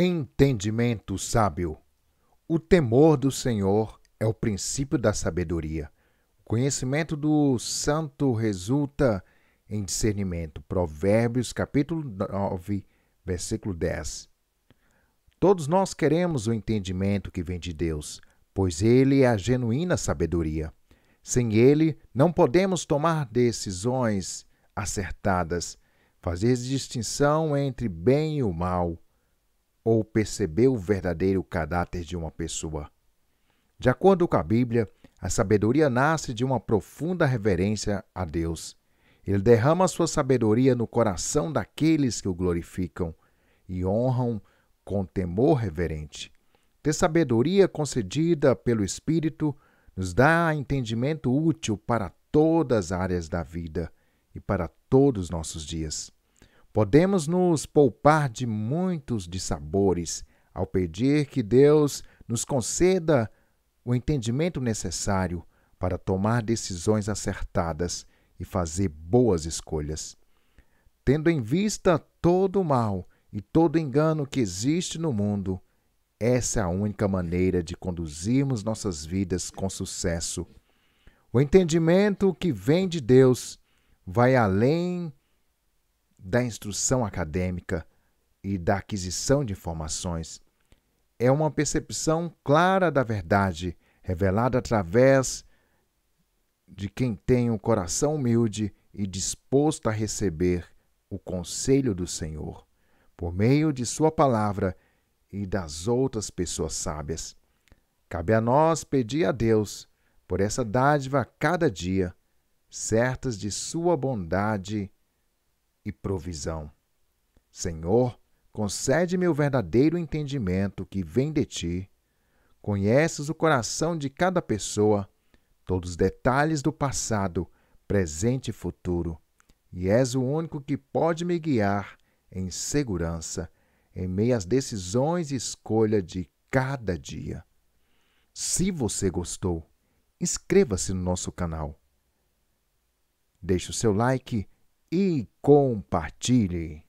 Entendimento sábio. O temor do Senhor é o princípio da sabedoria. O conhecimento do santo resulta em discernimento. Provérbios capítulo 9, versículo 10. Todos nós queremos o entendimento que vem de Deus, pois ele é a genuína sabedoria. Sem ele, não podemos tomar decisões acertadas, fazer distinção entre bem e o mal ou perceber o verdadeiro caráter de uma pessoa. De acordo com a Bíblia, a sabedoria nasce de uma profunda reverência a Deus. Ele derrama sua sabedoria no coração daqueles que o glorificam e honram com temor reverente. Ter sabedoria concedida pelo Espírito nos dá entendimento útil para todas as áreas da vida e para todos os nossos dias. Podemos nos poupar de muitos dissabores ao pedir que Deus nos conceda o entendimento necessário para tomar decisões acertadas e fazer boas escolhas. Tendo em vista todo o mal e todo engano que existe no mundo, essa é a única maneira de conduzirmos nossas vidas com sucesso. O entendimento que vem de Deus vai além da instrução acadêmica e da aquisição de informações. É uma percepção clara da verdade, revelada através de quem tem o um coração humilde e disposto a receber o conselho do Senhor, por meio de Sua palavra e das outras pessoas sábias. Cabe a nós pedir a Deus por essa dádiva a cada dia, certas de Sua bondade e provisão. Senhor, concede-me o verdadeiro entendimento que vem de ti. Conheces o coração de cada pessoa, todos os detalhes do passado, presente e futuro, e és o único que pode me guiar em segurança em meio às decisões e escolha de cada dia. Se você gostou, inscreva-se no nosso canal. Deixe o seu like e compartilhe.